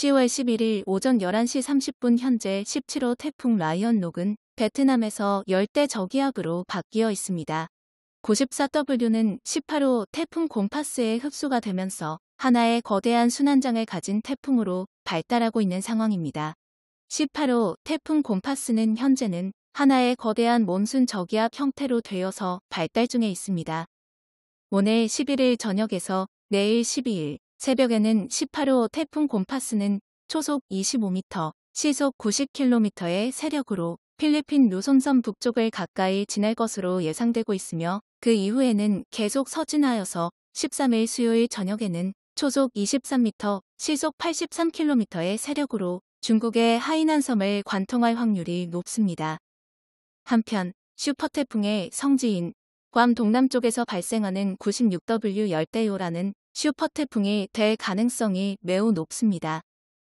10월 11일 오전 11시 30분 현재 17호 태풍 라이언 녹은 베트남에서 열대 저기압으로 바뀌어 있습니다. 94W는 18호 태풍 곰파스에 흡수가 되면서 하나의 거대한 순환장을 가진 태풍으로 발달하고 있는 상황입니다. 18호 태풍 곰파스는 현재는 하나의 거대한 몬순 저기압 형태로 되어서 발달 중에 있습니다. 오늘 11일 저녁에서 내일 12일, 새벽에는 18호 태풍 곰파스는 초속 25m, 시속 90km의 세력으로 필리핀 노선섬 북쪽을 가까이 지날 것으로 예상되고 있으며 그 이후에는 계속 서진하여서 13일 수요일 저녁에는 초속 23m, 시속 83km의 세력으로 중국의 하이난섬을 관통할 확률이 높습니다. 한편 슈퍼태풍의 성지인 괌 동남쪽에서 발생하는 96W 열대요라는 슈퍼태풍이 될 가능성이 매우 높습니다.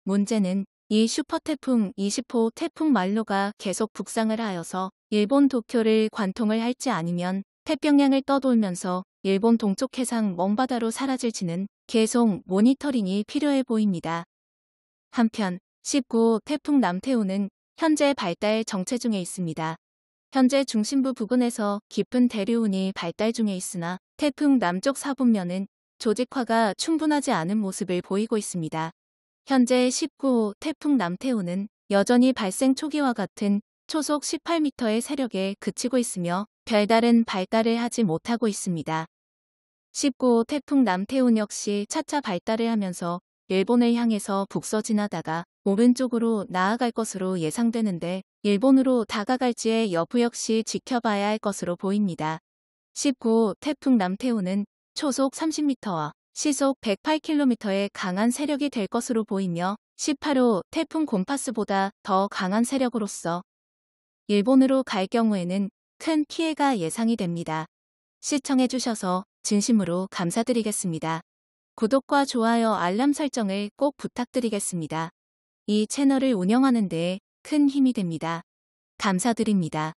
문제는 이 슈퍼태풍 20호 태풍 말로가 계속 북상을 하여서 일본 도쿄를 관통을 할지 아니면 태평양을 떠돌면서 일본 동쪽 해상 먼바다로 사라질지는 계속 모니터링이 필요해 보입니다. 한편 19호 태풍 남태우는 현재 발달 정체 중에 있습니다. 현재 중심부 부근에서 깊은 대류운이 발달 중에 있으나 태풍 남쪽 사분면은 조직화가 충분하지 않은 모습을 보이고 있습니다. 현재 19호 태풍 남태우는 여전히 발생 초기와 같은 초속 18m의 세력에 그치고 있으며 별다른 발달을 하지 못하고 있습니다. 19호 태풍 남태운 역시 차차 발달을 하면서 일본을 향해서 북서 지나다가 오른쪽으로 나아갈 것으로 예상되는데 일본으로 다가갈지의 여부 역시 지켜봐야 할 것으로 보입니다. 19호 태풍 남태우은 초속 30m와 시속 108km의 강한 세력이 될 것으로 보이며 18호 태풍 곰파스보다 더 강한 세력으로서 일본으로 갈 경우에는 큰 피해가 예상이 됩니다. 시청해주셔서 진심으로 감사드리겠습니다. 구독과 좋아요 알람 설정을 꼭 부탁드리겠습니다. 이 채널을 운영하는 데 큰 힘이 됩니다. 감사드립니다.